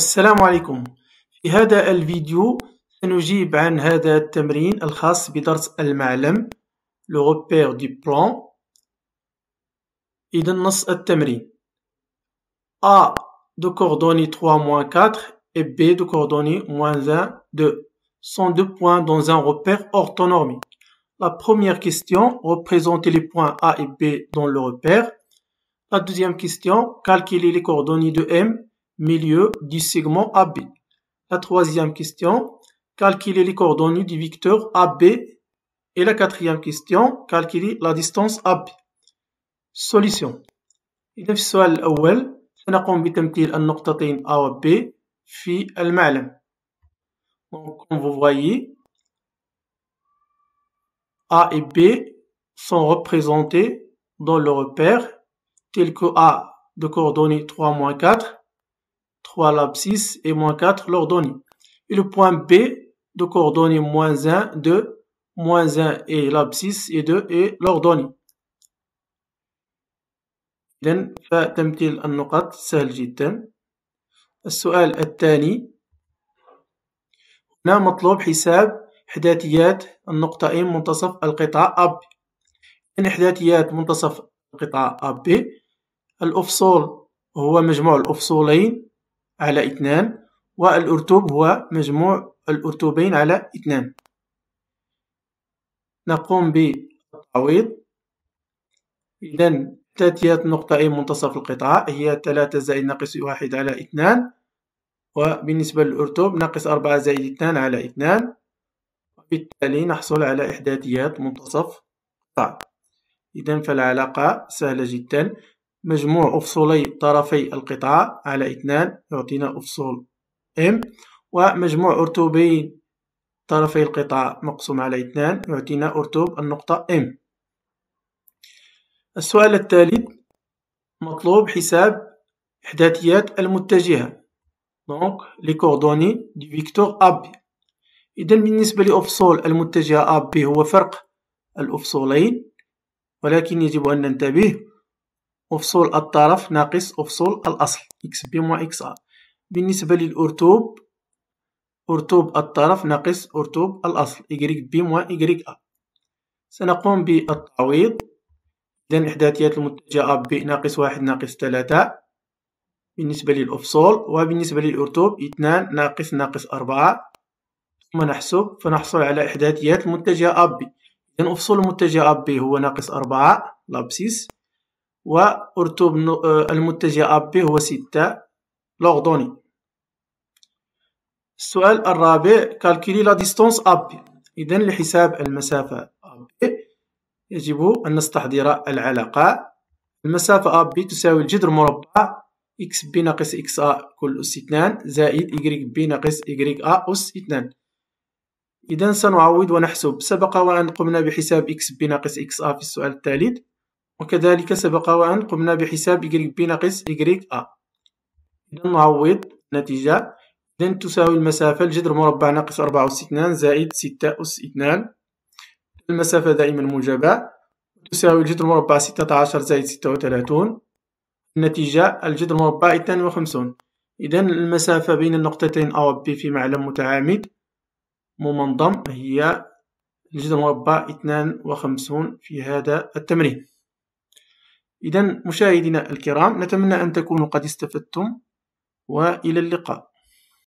السلام عليكم في هذا الفيديو سنجيب عن هذا التمرين الخاص بدرس المعلم لو روبير دي بلان A de coordonnées 3 4 et B de coordonnées moins 1 2 sont deux points dans un repère orthonormé. La première question, représenter les points A et B dans le repère. La deuxième question, calculer les coordonnées de M milieu du segment AB. La troisième question, calculer les coordonnées du vecteur AB. Et la quatrième question, calculer la distance AB. Solution. on A B Donc, comme vous voyez, A et B sont représentés dans le repère, tel que A de coordonnées 3-4 3 l'abscisse et moins 4 l'ordonnée. Et le point B de coordonnée moins 1, 2, moins 1 et l'abscisse et 2 et l'ordonnée. إذن فتمثيل النقط سهل جدا السؤال الثاني هنا مطلوب حساب إحداثيات النقطة النقطتين منتصف القطعة AB إن إحداثيات منتصف القطعة AB الأفصول هو مجموع الأفصولين على اثنان والأرتوب هو مجموع الأرتوبين على اثنان نقوم بالتعويض إذا تاتيات نقطة اي منتصف القطاع هي 3 زائد ناقص واحد على اثنان وبالنسبة للأرتوب ناقص أربعة زائد اثنان على اثنان وبالتالي نحصل على إحداثيات منتصف قطاع إذا فالعلاقة سهلة جدا مجموع أفصولي طرفي القطعة على اثنان يعطينا أفصول M ومجموع أرتوبين طرفي القطعة مقسوم على اثنان يعطينا أرتوب النقطة M السؤال الثالث مطلوب حساب إحداثيات المتجهة دونك لي كوردوني دي فيكتور أبي إذن بالنسبة لأفصول المتجهة أبي هو فرق الأفصولين ولكن يجب أن ننتبه أفصول الطرف ناقص أفصول الأصل إكس بي موا إكس آ بالنسبة للأرتوب أرتوب الطرف ناقص أرتوب الأصل إيكغيك بي موا إيكغيك آ سنقوم بالتعويض إذا إحداثيات المتجهة بي ناقص واحد ناقص ثلاثة بالنسبة للأفصول وبالنسبة للأرتوب اثنان ناقص ناقص أربعة ثم نحسب فنحصل على إحداثيات المتجهة بي إذا أفصول المتجهة بي هو ناقص أربعة لابسيس وأرتب آه، المتجه أب هو ستة لوغدوني السؤال الرابع كالكيلي لا ديستونس أب إذا لحساب المسافة أب يجب أن نستحضر العلاقة المسافة أب تساوي الجذر مربع إكس بي ناقص إكس أ كل أس اثنان زائد إكريك بي ناقص إكريك أ أس اثنان إذا سنعوض ونحسب سبق وأن قمنا بحساب إكس بي ناقص إكس أ في السؤال الثالث وكذلك سبق وأن قمنا بحساب y بناقص a إذا نعوض نتيجة إذا تساوي المسافة الجذر مربع ناقص أربعة أس اثنان زائد ستة أس اثنان المسافة دائما موجبة تساوي الجذر مربع ستة عشر زائد ستة وثلاثون النتيجة الجذر مربع اثنان وخمسون إذا المسافة بين النقطتين A و B في معلم متعامد ممنظم هي الجذر مربع اثنان وخمسون في هذا التمرين إذا مشاهدينا الكرام نتمنى أن تكونوا قد استفدتم وإلى اللقاء